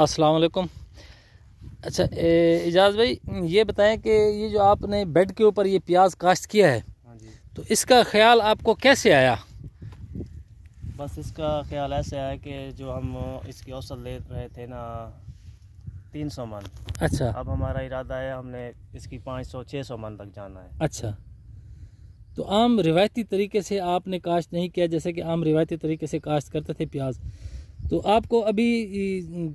अस्सलाम वालेकुम अच्छा एजाज भाई ये बताएं कि ये जो आपने बेड के ऊपर ये प्याज काश्त किया है हाँ तो इसका ख्याल आपको कैसे आया बस इसका ख्याल ऐसे आया कि जो हम इसकी औसत ले रहे थे ना तीन सौ मन अच्छा अब हमारा इरादा है हमने इसकी पाँच सौ छः सौ मन तक जाना है अच्छा तो आम रिवायती तरीके से आपने काश्त नहीं किया जैसे कि आम रिवायती तरीके से काश्त करते थे प्याज तो आपको अभी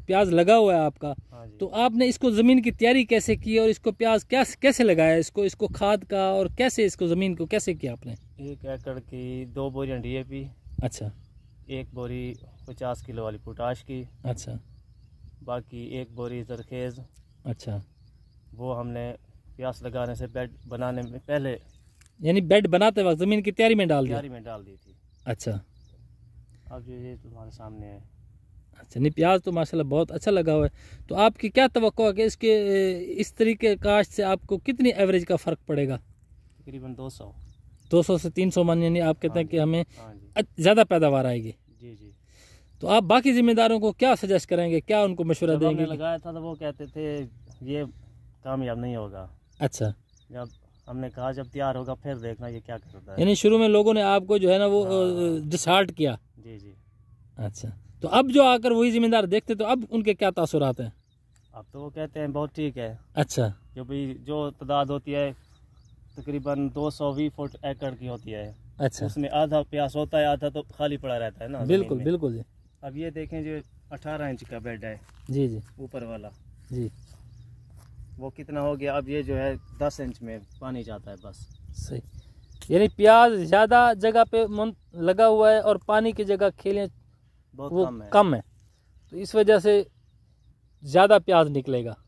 प्याज लगा हुआ है आपका हाँ तो आपने इसको ज़मीन की तैयारी कैसे की और इसको प्याज कैसे कैसे लगाया इसको इसको खाद का और कैसे इसको ज़मीन को कैसे किया आपने एक एकड़ की दो बोरी डी ए पी अच्छा एक बोरी पचास किलो वाली पोटाश की अच्छा बाकी एक बोरी जरखेज़ अच्छा वो हमने प्याज लगाने से बेड बनाने में पहले यानी बेड बनाते वक्त ज़मीन की तैयारी में डाल दी तैयारी में डाल दी थी अच्छा अब ये तुम्हारे सामने है अच्छा नहीं प्याज तो माशाल्लाह बहुत अच्छा लगा हुआ है तो आपकी क्या तो है कि इसके इस तरीके काश्त से आपको कितनी एवरेज का फ़र्क पड़ेगा तकरीबन दो सौ दो सौ से तीन सौ मान यानी आप कहते हैं हाँ कि हमें हाँ ज़्यादा पैदावार आएगी जी जी तो आप बाकी जिम्मेदारों को क्या सजेस्ट करेंगे क्या उनको मशवरा देंगे लगाया था तो वो कहते थे ये कामयाब नहीं होगा अच्छा जब हमने कहा जब तैयार होगा फिर देखना ये क्या करता है यानी शुरू में लोगों ने आपको जो है ना वो हाँ। डिसहार्ट किया जी जी अच्छा तो अब जो आकर वही जिम्मेदार देखते तो अब उनके क्या तासुरात हैं अब तो वो कहते हैं बहुत ठीक है अच्छा जो भी जो तादाद होती है तकरीबन दो सौ वी फुट एकड़ की होती है अच्छा उसमें आधा प्यास होता है आधा तो खाली पड़ा रहता है ना बिल्कुल बिल्कुल जी अब ये देखें जो अठारह इंच का बेड है जी जी ऊपर वाला जी वो कितना हो गया अब ये जो है दस इंच में पानी जाता है बस सही यानी प्याज ज़्यादा जगह पे लगा हुआ है और पानी की जगह खेलें वो कम है, कम है। तो इस वजह से ज़्यादा प्याज निकलेगा